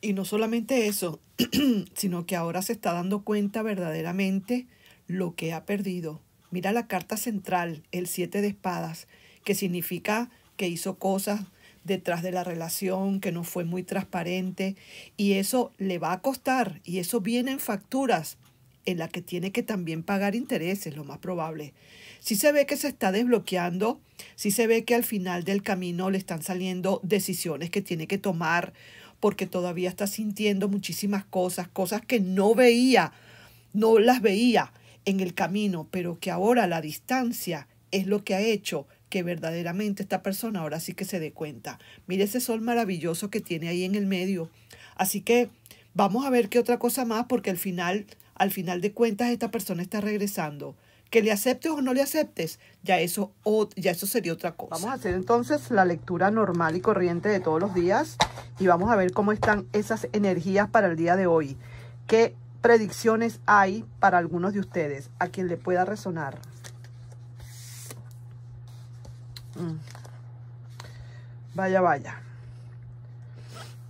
Y no solamente eso, sino que ahora se está dando cuenta verdaderamente lo que ha perdido. Mira la carta central, el siete de espadas, que significa que hizo cosas detrás de la relación, que no fue muy transparente, y eso le va a costar, y eso viene en facturas en las que tiene que también pagar intereses, lo más probable. Si se ve que se está desbloqueando, si se ve que al final del camino le están saliendo decisiones que tiene que tomar, porque todavía está sintiendo muchísimas cosas, cosas que no veía, no las veía en el camino, pero que ahora la distancia es lo que ha hecho que verdaderamente esta persona ahora sí que se dé cuenta. Mire ese sol maravilloso que tiene ahí en el medio. Así que vamos a ver qué otra cosa más, porque al final, al final de cuentas, esta persona está regresando. Que le aceptes o no le aceptes, ya eso, o, ya eso sería otra cosa. Vamos a hacer entonces la lectura normal y corriente de todos los días y vamos a ver cómo están esas energías para el día de hoy. ¿Qué predicciones hay para algunos de ustedes? A quien le pueda resonar. Mm. Vaya, vaya.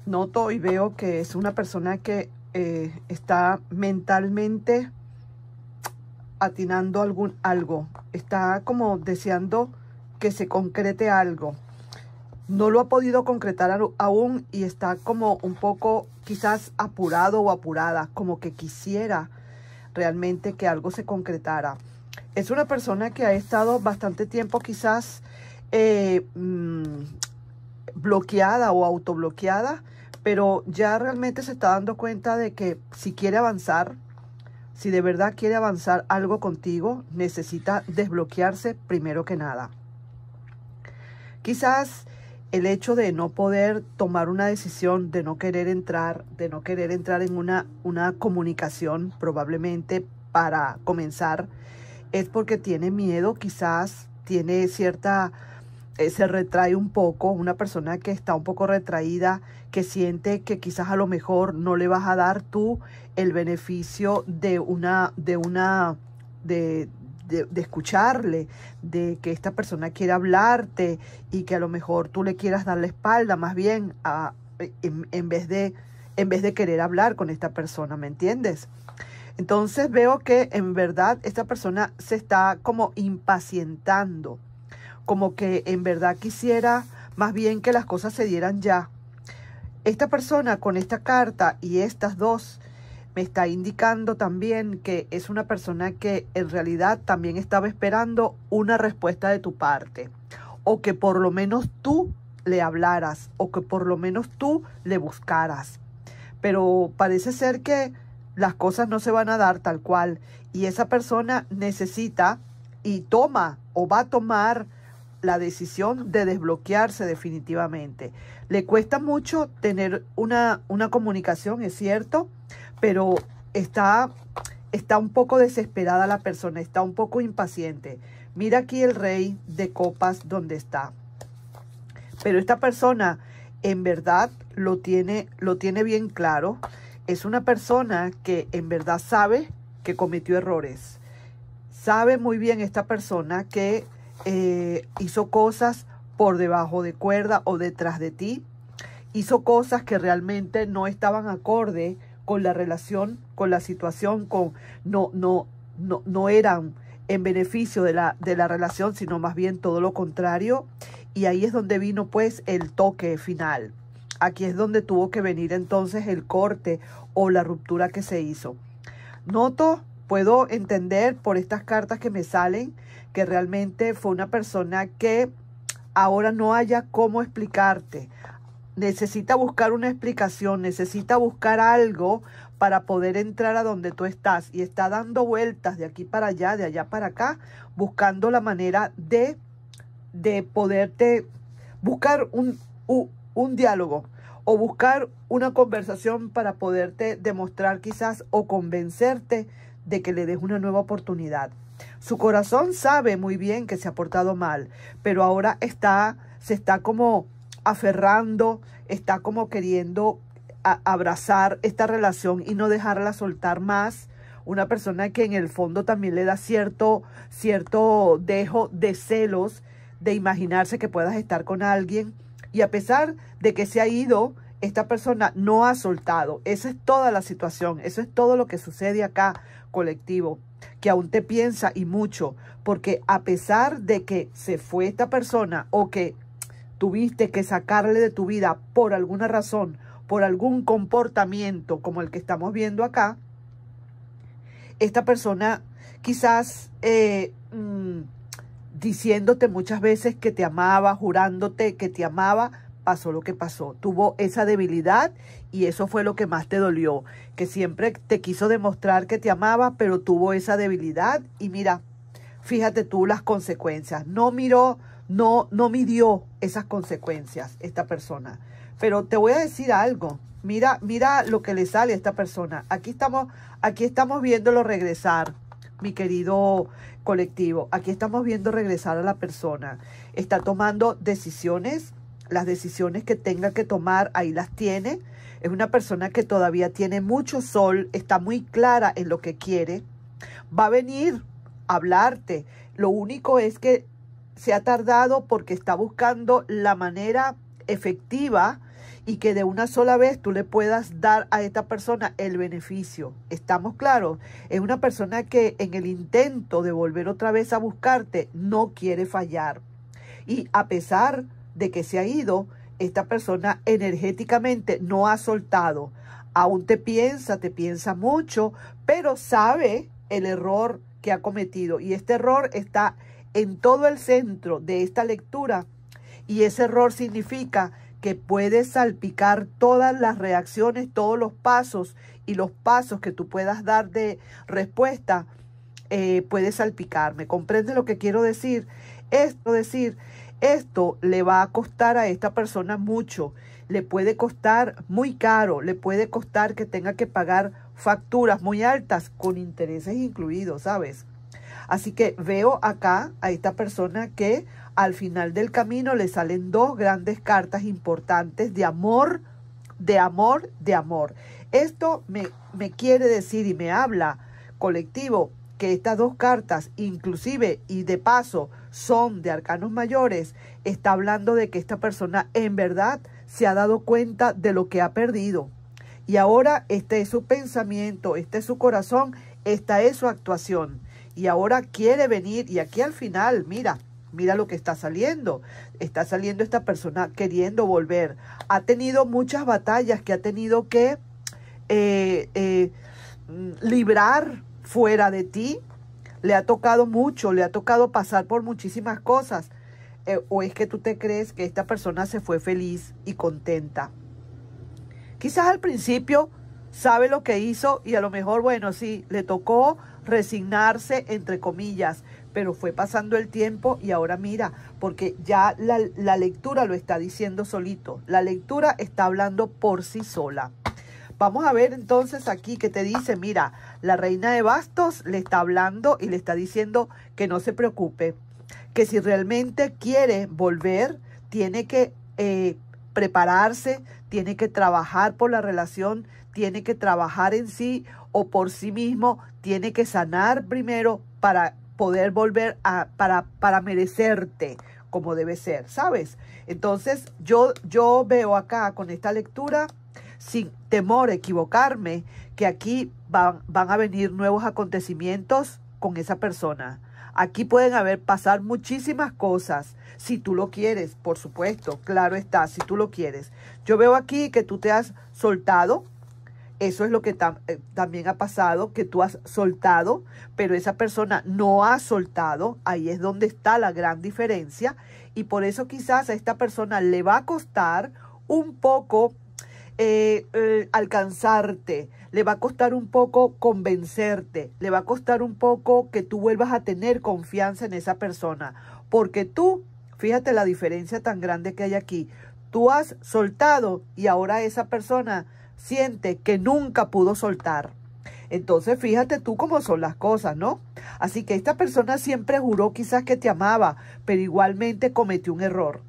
Noto y veo que es una persona que eh, está mentalmente atinando algún, algo, está como deseando que se concrete algo. No lo ha podido concretar aún y está como un poco quizás apurado o apurada, como que quisiera realmente que algo se concretara. Es una persona que ha estado bastante tiempo quizás eh, mm, bloqueada o autobloqueada, pero ya realmente se está dando cuenta de que si quiere avanzar, si de verdad quiere avanzar algo contigo, necesita desbloquearse primero que nada. Quizás el hecho de no poder tomar una decisión, de no querer entrar, de no querer entrar en una, una comunicación probablemente para comenzar, es porque tiene miedo, quizás tiene cierta, eh, se retrae un poco, una persona que está un poco retraída, que siente que quizás a lo mejor no le vas a dar tú el beneficio de una, de una, de, escucharle, de que esta persona quiera hablarte y que a lo mejor tú le quieras dar la espalda más bien a, en, en, vez de, en vez de querer hablar con esta persona, ¿me entiendes? Entonces veo que en verdad esta persona se está como impacientando, como que en verdad quisiera más bien que las cosas se dieran ya. Esta persona con esta carta y estas dos me está indicando también que es una persona que en realidad también estaba esperando una respuesta de tu parte o que por lo menos tú le hablaras o que por lo menos tú le buscaras. Pero parece ser que las cosas no se van a dar tal cual y esa persona necesita y toma o va a tomar la decisión de desbloquearse definitivamente. Le cuesta mucho tener una, comunicación, es cierto, pero está, un poco desesperada la persona, está un poco impaciente. Mira aquí el rey de copas donde está. Pero esta persona en verdad lo tiene, bien claro. Es una persona que en verdad sabe que cometió errores. Sabe muy bien esta persona que eh, hizo cosas por debajo de cuerda o detrás de ti. Hizo cosas que realmente no estaban acorde con la relación, con la situación, con no, no, no, eran en beneficio de la, de la relación, sino más bien todo lo contrario. Y ahí es donde vino pues el toque final. Aquí es donde tuvo que venir entonces el corte o la ruptura que se hizo. Noto, puedo entender por estas cartas que me salen que realmente fue una persona que ahora no haya cómo explicarte necesita buscar una explicación, necesita buscar algo para poder entrar a donde tú estás y está dando vueltas de aquí para allá, de allá para acá, buscando la manera de, de poderte buscar un, un, diálogo o buscar una conversación para poderte demostrar quizás o convencerte de que le des una nueva oportunidad. Su corazón sabe muy bien que se ha portado mal, pero ahora está, se está como aferrando, está como queriendo abrazar esta relación y no dejarla soltar más. Una persona que en el fondo también le da cierto, cierto dejo de celos de imaginarse que puedas estar con alguien. Y a pesar de que se ha ido, esta persona no ha soltado. Esa es toda la situación, eso es todo lo que sucede acá, colectivo, que aún te piensa y mucho, porque a pesar de que se fue esta persona o que tuviste que sacarle de tu vida por alguna razón, por algún comportamiento como el que estamos viendo acá, esta persona quizás eh, mm, diciéndote muchas veces que te amaba, jurándote que te amaba, pasó lo que pasó. Tuvo esa debilidad y eso fue lo que más te dolió, que siempre te quiso demostrar que te amaba, pero tuvo esa debilidad y mira, fíjate tú las consecuencias. No miró no, no midió esas consecuencias esta persona. Pero te voy a decir algo. Mira, mira lo que le sale a esta persona. Aquí estamos, aquí estamos viéndolo regresar, mi querido colectivo. Aquí estamos viendo regresar a la persona. Está tomando decisiones. Las decisiones que tenga que tomar, ahí las tiene. Es una persona que todavía tiene mucho sol, está muy clara en lo que quiere. Va a venir a hablarte. Lo único es que se ha tardado porque está buscando la manera efectiva y que de una sola vez tú le puedas dar a esta persona el beneficio. ¿Estamos claros? Es una persona que en el intento de volver otra vez a buscarte no quiere fallar. Y a pesar de que se ha ido, esta persona energéticamente no ha soltado. Aún te piensa, te piensa mucho, pero sabe el error que ha cometido. Y este error está en todo el centro de esta lectura y ese error significa que puede salpicar todas las reacciones, todos los pasos y los pasos que tú puedas dar de respuesta, eh, puede salpicarme. salpicar. ¿Me comprende lo que quiero decir? Esto decir, esto le va a costar a esta persona mucho, le puede costar muy caro, le puede costar que tenga que pagar facturas muy altas con intereses incluidos, ¿sabes? Así que veo acá a esta persona que al final del camino le salen dos grandes cartas importantes de amor, de amor, de amor. Esto me, quiere decir y me habla colectivo que estas dos cartas, inclusive y de paso, son de arcanos mayores, está hablando de que esta persona en verdad se ha dado cuenta de lo que ha perdido. Y ahora este es su pensamiento, este es su corazón, esta es su actuación y ahora quiere venir y aquí al final, mira, mira lo que está saliendo. Está saliendo esta persona queriendo volver. Ha tenido muchas batallas que ha tenido que eh, eh, librar fuera de ti. Le ha tocado mucho, le ha tocado pasar por muchísimas cosas. Eh, o es que tú te crees que esta persona se fue feliz y contenta. Quizás al principio sabe lo que hizo y a lo mejor, bueno, sí, le tocó resignarse, entre comillas, pero fue pasando el tiempo y ahora mira, porque ya la, lectura lo está diciendo solito, la lectura está hablando por sí sola. Vamos a ver entonces aquí que te dice, mira, la reina de bastos le está hablando y le está diciendo que no se preocupe, que si realmente quiere volver, tiene que eh, prepararse, tiene que trabajar por la relación, tiene que trabajar en sí o por sí mismo, tiene que sanar primero para poder volver a, para, para merecerte como debe ser, ¿sabes? Entonces, yo, yo veo acá con esta lectura, sin temor a equivocarme, que aquí van, van a venir nuevos acontecimientos con esa persona. Aquí pueden haber pasar muchísimas cosas, si tú lo quieres, por supuesto, claro está, si tú lo quieres. Yo veo aquí que tú te has soltado, eso es lo que eh, también ha pasado, que tú has soltado, pero esa persona no ha soltado. Ahí es donde está la gran diferencia. Y por eso quizás a esta persona le va a costar un poco eh, eh, alcanzarte, le va a costar un poco convencerte, le va a costar un poco que tú vuelvas a tener confianza en esa persona. Porque tú, fíjate la diferencia tan grande que hay aquí, tú has soltado y ahora esa persona siente que nunca pudo soltar. Entonces fíjate tú cómo son las cosas, ¿no? Así que esta persona siempre juró quizás que te amaba, pero igualmente cometió un error.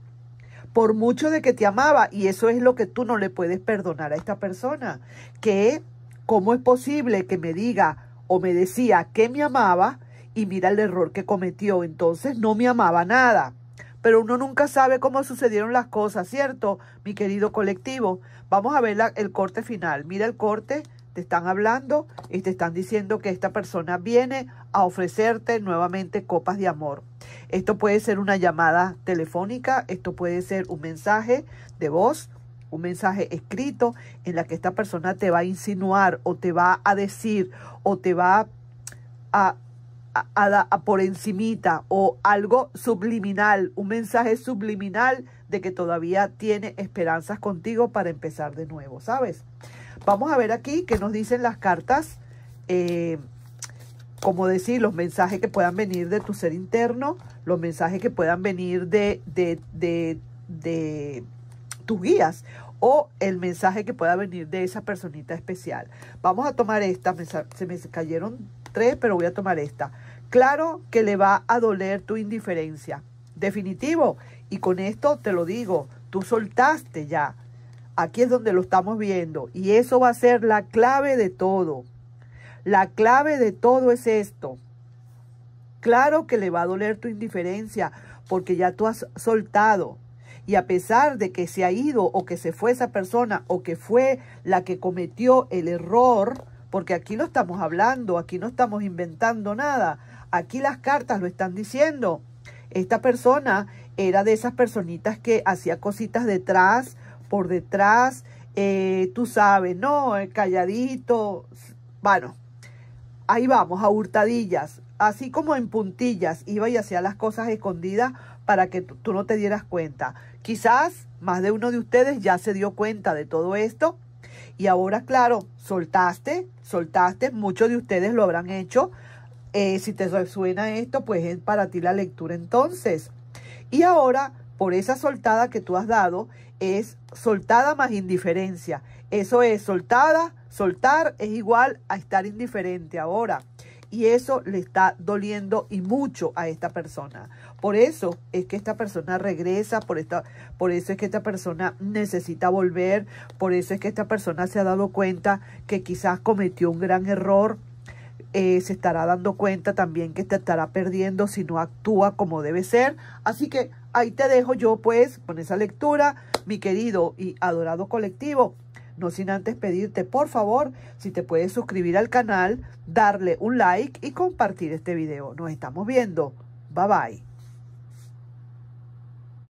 Por mucho de que te amaba, y eso es lo que tú no le puedes perdonar a esta persona, que cómo es posible que me diga o me decía que me amaba y mira el error que cometió, entonces no me amaba nada pero uno nunca sabe cómo sucedieron las cosas, ¿cierto? Mi querido colectivo, vamos a ver el corte final. Mira el corte, te están hablando y te están diciendo que esta persona viene a ofrecerte nuevamente copas de amor. Esto puede ser una llamada telefónica, esto puede ser un mensaje de voz, un mensaje escrito en la que esta persona te va a insinuar o te va a decir o te va a a, por encimita o algo subliminal, un mensaje subliminal de que todavía tiene esperanzas contigo para empezar de nuevo, ¿sabes? Vamos a ver aquí qué nos dicen las cartas, eh, como decir, los mensajes que puedan venir de tu ser interno, los mensajes que puedan venir de, de, de guías o el mensaje que pueda venir de esa personita especial. Vamos a tomar esta, se me cayeron tres, pero voy a tomar esta. Claro que le va a doler tu indiferencia. Definitivo. Y con esto te lo digo, tú soltaste ya. Aquí es donde lo estamos viendo. Y eso va a ser la clave de todo. La clave de todo es esto. Claro que le va a doler tu indiferencia porque ya tú has soltado. Y a pesar de que se ha ido o que se fue esa persona o que fue la que cometió el error, porque aquí no estamos hablando, aquí no estamos inventando nada, aquí las cartas lo están diciendo. Esta persona era de esas personitas que hacía cositas detrás, por detrás, eh, tú sabes, ¿no? Eh, calladito, bueno, ahí vamos, a hurtadillas, así como en puntillas, iba y hacía las cosas escondidas para que tú no te dieras cuenta. Quizás más de uno de ustedes ya se dio cuenta de todo esto y ahora, claro, soltaste, soltaste, muchos de ustedes lo habrán hecho. Eh, si te suena esto, pues es para ti la lectura entonces. Y ahora, por esa soltada que tú has dado, es soltada más indiferencia. Eso es, soltada, soltar es igual a estar indiferente ahora y eso le está doliendo y mucho a esta persona. Por eso es que esta persona regresa, por, esta, por eso es que esta persona necesita volver, por eso es que esta persona se ha dado cuenta que quizás cometió un gran error. Eh, se estará dando cuenta también que te estará perdiendo si no actúa como debe ser. Así que ahí te dejo yo pues con esa lectura, mi querido y adorado colectivo. No sin antes pedirte, por favor, si te puedes suscribir al canal, darle un like y compartir este video. Nos estamos viendo. Bye bye.